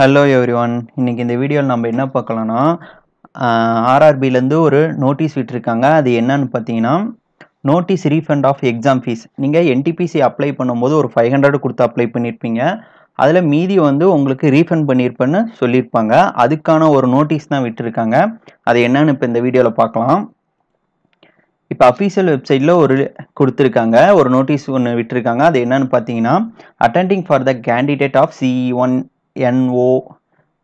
hello every one இன்றைக்கி இந்த வீடியோவில் நம்ம என்ன பார்க்கலாம்னா ஆர்ஆர்பிலேருந்து ஒரு நோட்டீஸ் விட்டுருக்காங்க அது என்னன்னு பார்த்தீங்கன்னா notice refund of exam fees நீங்கள் என்டிபிசி அப்ளை பண்ணும்போது ஒரு ஃபைவ் ஹண்ட்ரட் கொடுத்து அப்ளை பண்ணியிருப்பீங்க அதில் மீதி வந்து உங்களுக்கு ரீஃபண்ட் பண்ணியிருப்பேன்னு சொல்லியிருப்பாங்க அதுக்கான ஒரு நோட்டீஸ் தான் விட்டுருக்காங்க அது என்னன்னு இப்போ இந்த வீடியோவில் பார்க்கலாம் இப்போ அஃபீஷியல் வெப்சைட்டில் ஒரு கொடுத்துருக்காங்க ஒரு நோட்டீஸ் ஒன்று விட்டுருக்காங்க அது என்னன்னு பார்த்தீங்கன்னா attending for the candidate of C E NO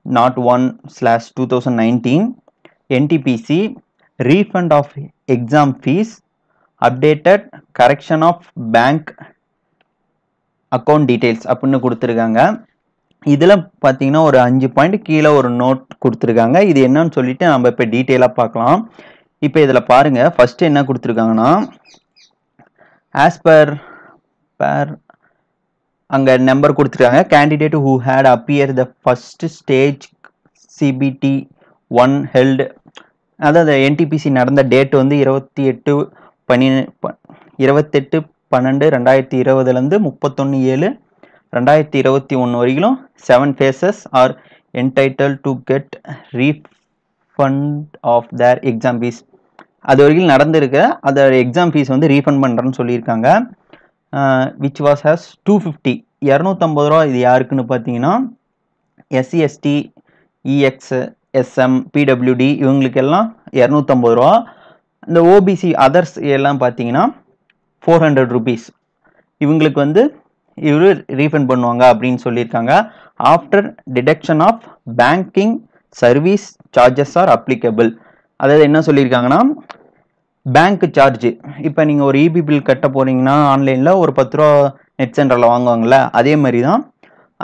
01 slash 2019 NTPC refund of exam fees updated correction of bank account details அப்புன்னு கொடுத்துருக்காங்க இதில் பார்த்தீங்கன்னா ஒரு அஞ்சு பாயிண்ட் கீழே ஒரு நோட் கொடுத்துருக்காங்க இது என்னன்னு சொல்லிட்டு நம்ம இப்போ டீட்டெயிலாக பார்க்கலாம் இப்போ இதில் பாருங்கள் ஃபஸ்ட்டு என்ன கொடுத்துருக்காங்கன்னா ஆஸ் பர் பேர் அங்கே நம்பர் கொடுத்துருக்காங்க candidate who had appear the first stage CBT one held அதாவது என்டிபிசி நடந்த டேட் வந்து இருபத்தி எட்டு பனி இருபத்தெட்டு பன்னெண்டு ரெண்டாயிரத்தி இருபதுலேருந்து முப்பத்தொன்று ஏழு ரெண்டாயிரத்தி இருபத்தி ஒன்று வரைக்கும் seven phases are entitled to get refund of their exam fees அது வரைக்கும் நடந்திருக்கு அதோட எக்ஸாம் ஃபீஸ் வந்து ரீஃபண்ட் பண்ணுறேன்னு சொல்லியிருக்காங்க which was has two fifty இரநூத்தம்பது ரூபா இது யாருக்குன்னு பார்த்தீங்கன்னா எஸ்சிஎஸ்டி இஎக்ஸ் எஸ்எம் பிடபிள்யூடி இவங்களுக்கெல்லாம் இரநூத்தம்பது ரூபா இந்த ஓபிசி அதர்ஸ் எல்லாம் பார்த்தீங்கன்னா ஃபோர் ஹண்ட்ரட் ருபீஸ் இவங்களுக்கு வந்து இவர் ரீஃபண்ட் பண்ணுவாங்க அப்படின்னு சொல்லியிருக்காங்க after deduction of banking service charges are applicable அதாவது என்ன சொல்லியிருக்காங்கன்னா பேங்க் சார்ஜ் இப்போ நீங்கள் ஒரு இபி e பில் கட்ட போனீங்கன்னா ஆன்லைனில் ஒரு பத்து ரூபா நெட் சென்டரில் வாங்குவாங்கள்ல அதே மாதிரி தான்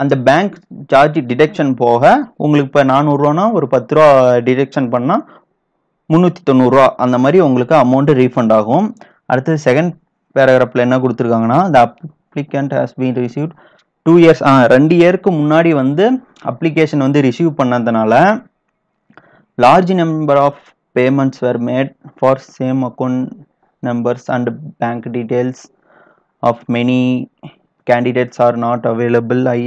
அந்த பேங்க் சார்ஜ் டிடெக்ஷன் போக உங்களுக்கு இப்போ நானூறுரூவானா ஒரு பத்து ரூபா டிடெக்ஷன் பண்ணால் முந்நூற்றி தொண்ணூறுரூவா அந்த மாதிரி உங்களுக்கு அமௌண்ட்டு ரீஃபண்ட் ஆகும் அடுத்தது செகண்ட் பேராகிராஃபில் என்ன கொடுத்துருக்காங்கன்னா அந்த applicant has been received two years ஆ ரெண்டு இயருக்கு முன்னாடி வந்து அப்ளிகேஷன் வந்து ரிசீவ் பண்ணதுனால large number of payments were made for same account numbers and bank details of many candidates are not available I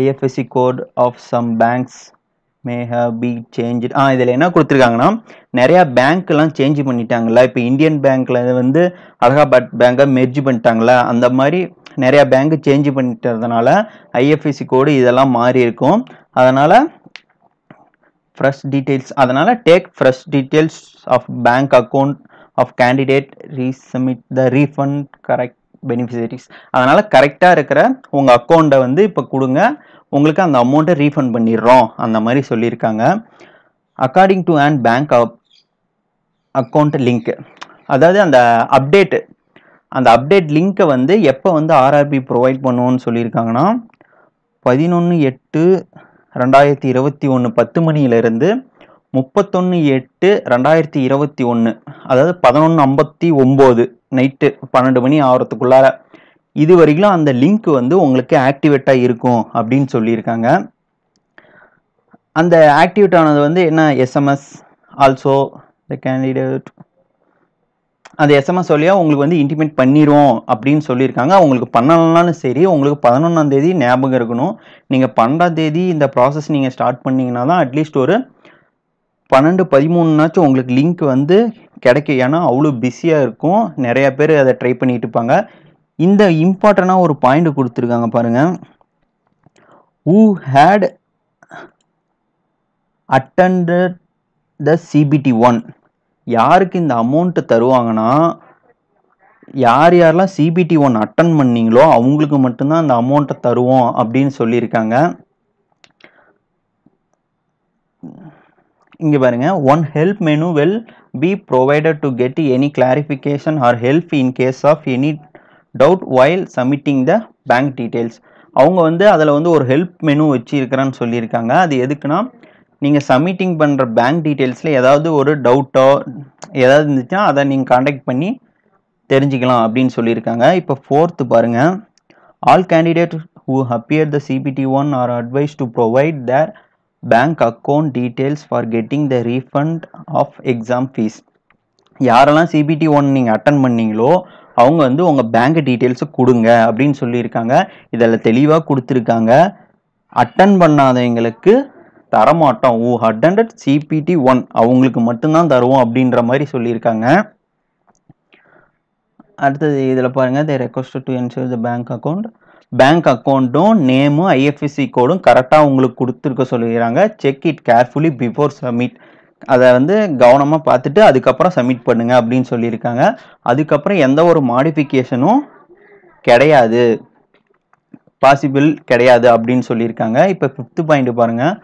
IFSC code of some banks may have be change ஆ இதில் என்ன கொடுத்துருக்காங்கன்னா நிறையா பேங்க்லாம் change பண்ணிட்டாங்களா இப்போ Indian பேங்க்கில் வந்து Allahabad பேங்க்கை merge பண்ணிட்டாங்களா அந்த மாதிரி நிறையா பேங்க் சேஞ்ச் பண்ணிட்டதுனால ஐஎஃப்எஸ்சி கோடு இதெல்லாம் மாறி இருக்கும் அதனால் ஃப்ரெஷ் details அதனால் take fresh details of bank account of candidate resubmit the refund correct beneficiaries அதனால் கரெக்டாக இருக்கிற உங்கள் அக்கௌண்ட்டை வந்து இப்போ கொடுங்க உங்களுக்கு அந்த அமௌண்ட்டை ரீஃபண்ட் பண்ணிடுறோம் அந்த மாதிரி சொல்லியிருக்காங்க according to and bank account link அதாவது அந்த அப்டேட்டு அந்த அப்டேட் லிங்க்கை வந்து எப்போ வந்து ஆர்ஆர்பி ப்ரொவைட் பண்ணுவோன்னு சொல்லியிருக்காங்கன்னா பதினொன்று எட்டு ரெண்டாயிரத்தி இருபத்தி ஒன்று பத்து மணியிலிருந்து முப்பத்தொன்று எட்டு ரெண்டாயிரத்தி இருபத்தி ஒன்று அதாவது பதினொன்று ஐம்பத்தி ஒம்பது நைட்டு பன்னெண்டு மணி ஆகிறதுக்குள்ளார இது வரைக்கும் அந்த லிங்க் வந்து உங்களுக்கு ஆக்டிவேட்டாக இருக்கும் அப்படின்னு சொல்லியிருக்காங்க அந்த ஆக்டிவேட் ஆனது வந்து என்ன எஸ்எம்எஸ் ஆல்சோ த கேண்டிடேட் அது எஸ்எம்எஸ் வழியாக உங்களுக்கு வந்து இன்டிமேட் பண்ணிடும் அப்படின்னு சொல்லியிருக்காங்க அவங்களுக்கு பண்ணலனாலும் சரி உங்களுக்கு பதினொன்றாம் தேதி ஞாபகம் இருக்கணும் நீங்கள் பன்னெண்டாம் தேதி இந்த ப்ராசஸ் நீங்கள் ஸ்டார்ட் பண்ணிங்கன்னா தான் அட்லீஸ்ட் ஒரு பன்னெண்டு பதிமூணுனாச்சும் உங்களுக்கு லிங்க் வந்து கிடைக்கும் ஏன்னா அவ்வளோ பிஸியாக இருக்கும் நிறையா பேர் அதை ட்ரை பண்ணிட்டு இருப்பாங்க இந்த இம்பார்ட்டண்ட்டாக ஒரு பாயிண்ட் கொடுத்துருக்காங்க பாருங்கள் who had attend the CBT one யாருக்கு இந்த அமௌண்ட்டு தருவாங்கன்னா யார் யாரெல்லாம் சிபிடி ஒன் அட்டன் பண்ணீங்களோ அவங்களுக்கு மட்டும்தான் அந்த அமௌண்ட்டை தருவோம் அப்படின்னு சொல்லியிருக்காங்க இங்கே பாருங்க one help menu will be provided to get any clarification or help in case of any doubt while submitting the bank details அவங்க வந்து அதில் வந்து ஒரு ஹெல்ப் மெனு வச்சுருக்கிறான்னு சொல்லியிருக்காங்க அது எதுக்குன்னா நீங்கள் சப்மிட்டிங் பண்ணுற பேங்க் டீட்டெயில்ஸில் ஏதாவது ஒரு டவுட்டோ ஏதாவது இருந்துச்சுன்னா அதை நீங்கள் காண்டாக்ட் பண்ணி தெரிஞ்சுக்கலாம் அப்படின்னு சொல்லியிருக்காங்க இப்போ ஃபோர்த்து பாருங்கள் all candidate who appear the CBT one are advised to provide their bank account details for getting the refund of exam fees யாரெல்லாம் சிபிடி ஒன் நீங்கள் அட்டன் பண்ணீங்களோ அவங்க வந்து உங்கள் பேங்க் டீட்டெயில்ஸை கொடுங்க அப்படின்னு சொல்லியிருக்காங்க இதில் தெளிவாக கொடுத்துருக்காங்க அட்டன் பண்ணாதவங்களுக்கு தரமாட்டோம் ஓ ஹண்ட்ரட் சிபிடி ஒன் அவங்களுக்கு மட்டும்தான் தருவோம் அப்படின்ற மாதிரி சொல்லியிருக்காங்க அடுத்தது இதில் பாருங்கள் they request to ensure the bank account bank அக்கௌண்ட்டும் நேமும் ஐஎஃப்எஸ்சி கோடும் கரெக்டாக உங்களுக்கு கொடுத்துருக்க சொல்லிடுறாங்க check it carefully before submit அதை வந்து கவனமாக பார்த்துட்டு அதுக்கப்புறம் சப்மிட் பண்ணுங்கள் அப்படின்னு சொல்லியிருக்காங்க அதுக்கப்புறம் எந்த ஒரு மாடிஃபிகேஷனும் கிடையாது பாசிபிள் கிடையாது அப்படின்னு சொல்லியிருக்காங்க இப்போ ஃபிஃப்த்து பாயிண்ட் பாருங்கள்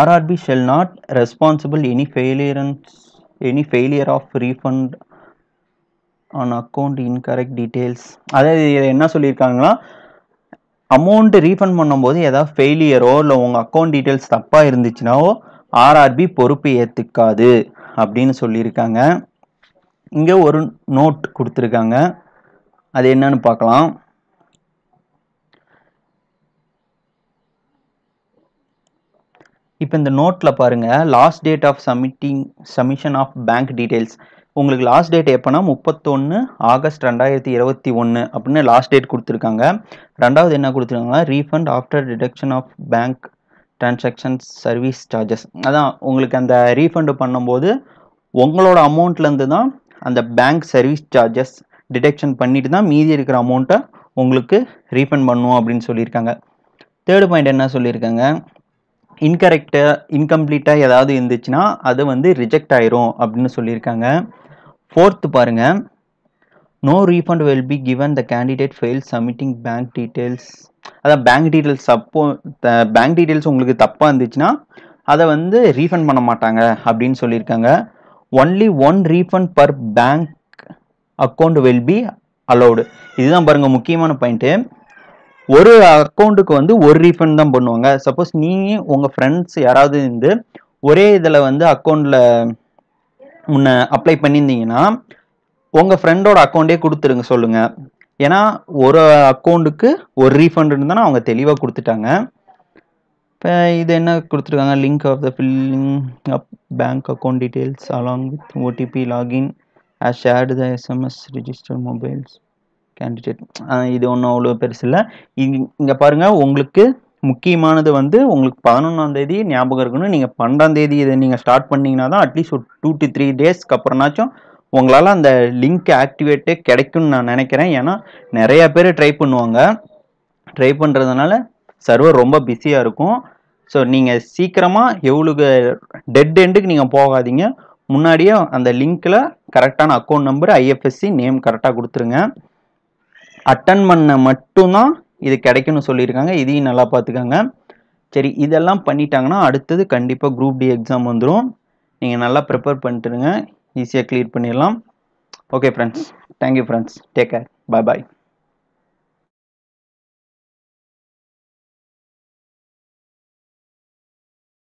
RRB shall not responsible any failure and any failure of refund on account incorrect details அதாவது என்ன சொல்லியிருக்காங்கன்னா அமௌண்ட் ரீஃபண்ட் பண்ணும்போது ஏதாவது ஃபெயிலியரோ இல்லை உங்கள் அக்கௌண்ட் டீட்டெயில்ஸ் தப்பாக இருந்துச்சுனாவோ ஆர்ஆர்பி பொறுப்பு ஏற்றுக்காது அப்படின்னு சொல்லியிருக்காங்க இங்கே ஒரு நோட் கொடுத்துருக்காங்க அது என்னன்னு பார்க்கலாம் இப்போ இந்த நோட்டில் பாருங்கள் last date of submitting submission of bank details உங்களுக்கு லாஸ்ட் டேட் எப்போனா முப்பத்தொன்று ஆகஸ்ட் ரெண்டாயிரத்தி இருபத்தி ஒன்று அப்படின்னு லாஸ்ட் டேட் கொடுத்துருக்காங்க ரெண்டாவது என்ன கொடுத்துருக்காங்கன்னா refund after deduction of bank transaction service charges அதான் உங்களுக்கு அந்த ரீஃபண்டு பண்ணும்போது உங்களோட அமௌண்ட்லேருந்து தான் அந்த பேங்க் சர்வீஸ் சார்ஜஸ் டிடெக்ஷன் பண்ணிட்டு தான் மீதி இருக்கிற அமௌண்ட்டை உங்களுக்கு ரீஃபண்ட் பண்ணுவோம் அப்படின்னு சொல்லியிருக்காங்க தேர்டு பாயிண்ட் என்ன சொல்லியிருக்காங்க இன்கரெக்டாக இன்கம்ப்ளீட்டாக ஏதாவது இருந்துச்சுன்னா அது வந்து ரிஜெக்ட் ஆயிரும் அப்படின்னு சொல்லியிருக்காங்க ஃபோர்த்து பாருங்கள் no refund will be given the candidate fail submitting bank details அதான் bank details suppose bank details உங்களுக்கு தப்பாக இருந்துச்சுன்னா அதை வந்து ரீஃபண்ட் பண்ண மாட்டாங்க அப்படின்னு சொல்லியிருக்காங்க only one refund per bank account will be allowed இதுதான் பாருங்கள் முக்கியமான பாயிண்ட்டு ஒரு அக்கௌண்ட்டுக்கு வந்து ஒரு ரீஃபண்ட் தான் பண்ணுவாங்க சப்போஸ் நீ உங்கள் ஃப்ரெண்ட்ஸ் யாராவது இருந்து ஒரே இதில் வந்து அக்கௌண்ட்டில் முன்ன அப்ளை பண்ணியிருந்தீங்கன்னா உங்கள் ஃப்ரெண்டோட அக்கௌண்ட்டே கொடுத்துருங்க சொல்லுங்கள் ஏன்னா ஒரு அக்கௌண்ட்டுக்கு ஒரு ரீஃபண்ட் இருந்தானே அவங்க தெளிவாக கொடுத்துட்டாங்க இப்போ இது என்ன கொடுத்துருக்காங்க link of the filling up bank account details along with OTP login as shared the SMS register mobiles candidate இது ஒன்றும் அவ்வளோ பெருசு இல்லை இங்கே பாருங்கள் உங்களுக்கு முக்கியமானது வந்து உங்களுக்கு பதினொன்றாம் தேதி ஞாபகம் இருக்கணும் நீங்கள் பன்னெண்டாம் தேதி இதை நீங்கள் ஸ்டார்ட் பண்ணிங்கன்னா தான் அட்லீஸ்ட் ஒரு டூ டு த்ரீ டேஸ்க்கு அப்புறம்னாச்சும் உங்களால் அந்த லிங்க் ஆக்டிவேட்டே கிடைக்கும்னு நான் நினைக்கிறேன் ஏன்னா நிறையா பேர் ட்ரை பண்ணுவாங்க ட்ரை பண்ணுறதுனால சர்வர் ரொம்ப பிஸியாக இருக்கும் ஸோ நீங்கள் சீக்கிரமாக எவ்வளோக்கு டெட் எண்டுக்கு நீங்கள் போகாதீங்க முன்னாடியே அந்த லிங்க்கில் கரெக்டான அக்கௌண்ட் நம்பர் ஐஎஃப்எஸ்சி நேம் கரெக்டாக கொடுத்துருங்க அட்டன் பண்ண மட்டும்தான் இது கிடைக்கும்னு சொல்லியிருக்காங்க இதையும் நல்லா பார்த்துக்கோங்க சரி இதெல்லாம் பண்ணிட்டாங்கன்னா அடுத்தது கண்டிப்பாக குரூப் டி எக்ஸாம் வந்துடும் நீங்கள் நல்லா ப்ரிப்பேர் பண்ணிட்டுருங்க ஈஸியாக கிளியர் பண்ணிடலாம் okay friends thank you friends take care bye பாய்